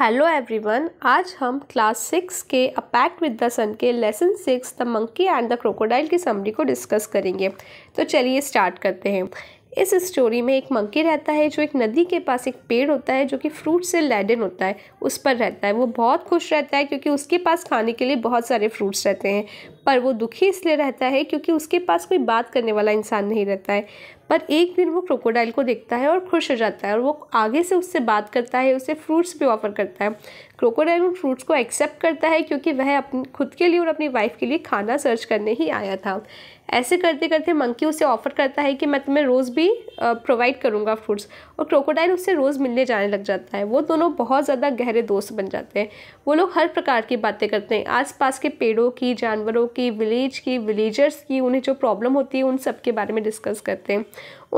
hello everyone आज हम class six के a pact with the sun के lesson six the monkey and the crocodile की summary को डिस्कस करेंगे तो चलिए स्टार्ट करते हैं इस स्टोरी में एक मंकी रहता है जो एक नदी के पास एक पेड़ होता है जो कि फ्रूट से लेडन होता है उस पर रहता है वो बहुत खुश रहता है क्योंकि उसके पास खाने के लिए बहुत सारे फ्रूट्स रहते हैं पर वो दुखी इसलिए रहता है क्योंकि उसके पास कोई बात करने वाला इंसान नहीं रहता है पर एक दिन वो क्रोकोडाइल को देखता है और खुश हो जाता है और वो आगे से उससे बात करता है उसे फ्रूट्स भी ऑफ़र करता है क्रोकोडाइल उन फ्रूट्स को एक्सेप्ट करता है क्योंकि वह अपने खुद के लिए और अपनी वाइफ के लिए खाना सर्च करने ही आया था ऐसे करते करते मंकी उसे ऑफ़र करता है कि मैं तुम्हें रोज़ भी प्रोवाइड करूँगा फ्रूट्स और क्रोकोडाइल उससे रोज़ मिलने जाने लग जाता है वो दोनों बहुत ज़्यादा गहरे दोस्त बन जाते हैं वो लोग हर प्रकार की बातें करते हैं आसपास के पेड़ों की जानवरों की विलेज की विलेजर्स की उन्हें जो प्रॉब्लम होती है उन सब के बारे में डिस्कस करते हैं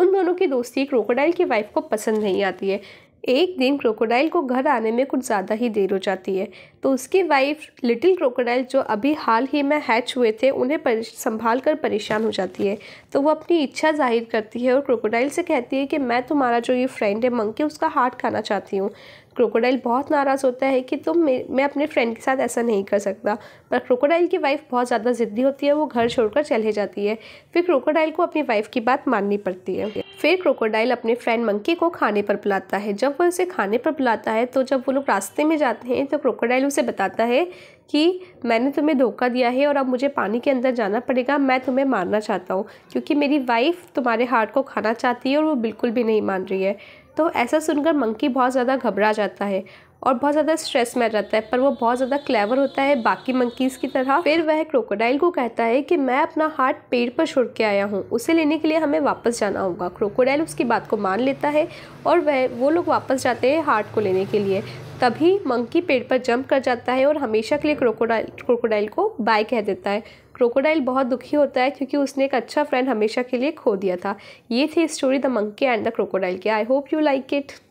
उन दोनों की दोस्ती क्रोकोडाइल की वाइफ को पसंद नहीं आती है एक दिन क्रोकोडाइल को घर आने में कुछ ज़्यादा ही देर हो जाती है तो उसकी वाइफ लिटिल क्रोकोडाइल जो अभी हाल ही में हैच हुए थे उन्हें पर, संभाल कर परेशान हो जाती है तो वो अपनी इच्छा जाहिर करती है और क्रोकोडाइल से कहती है कि मैं तुम्हारा जो ये फ्रेंड है मंकी उसका हार्ट खाना चाहती हूँ क्रोकोडाइल बहुत नाराज़ होता है कि तुम मैं अपने फ्रेंड के साथ ऐसा नहीं कर सकता पर क्रोकोडाइल की वाइफ बहुत ज़्यादा ज़िद्दी होती है वो घर छोड़कर चले जाती है फिर क्रोकोडाइल को अपनी वाइफ की बात माननी पड़ती है फिर क्रोकोडाइल अपने फ्रेंड मंकी को खाने पर बुलाता है जब वो उसे खाने पर बुलाता है तो जब वो लोग रास्ते में जाते हैं तो क्रोकोडाइल उसे बताता है कि मैंने तुम्हें धोखा दिया है और अब मुझे पानी के अंदर जाना पड़ेगा मैं तुम्हें मारना चाहता हूँ क्योंकि मेरी वाइफ तुम्हारे हार्ट को खाना चाहती है और वो बिल्कुल भी नहीं मान रही है तो ऐसा सुनकर मंकी बहुत ज़्यादा घबरा जाता है और बहुत ज़्यादा स्ट्रेस में रहता है पर वो बहुत ज़्यादा क्लेवर होता है बाकी मंकीज़ की तरह फिर वह क्रोकोडाइल को कहता है कि मैं अपना हार्ट पेड़ पर छोड़ के आया हूँ उसे लेने के लिए हमें वापस जाना होगा क्रोकोडाइल उसकी बात को मान लेता है और वह वो लोग वापस जाते हैं हार्ट को लेने के लिए तभी मंकी पेड़ पर जंप कर जाता है और हमेशा के लिए क्रोकोडाइल क्रोकोडाइल को बाय कह देता है क्रोकोडाइल बहुत दुखी होता है क्योंकि उसने एक अच्छा फ्रेंड हमेशा के लिए खो दिया था ये थी story the monkey and the crocodile की I hope you like it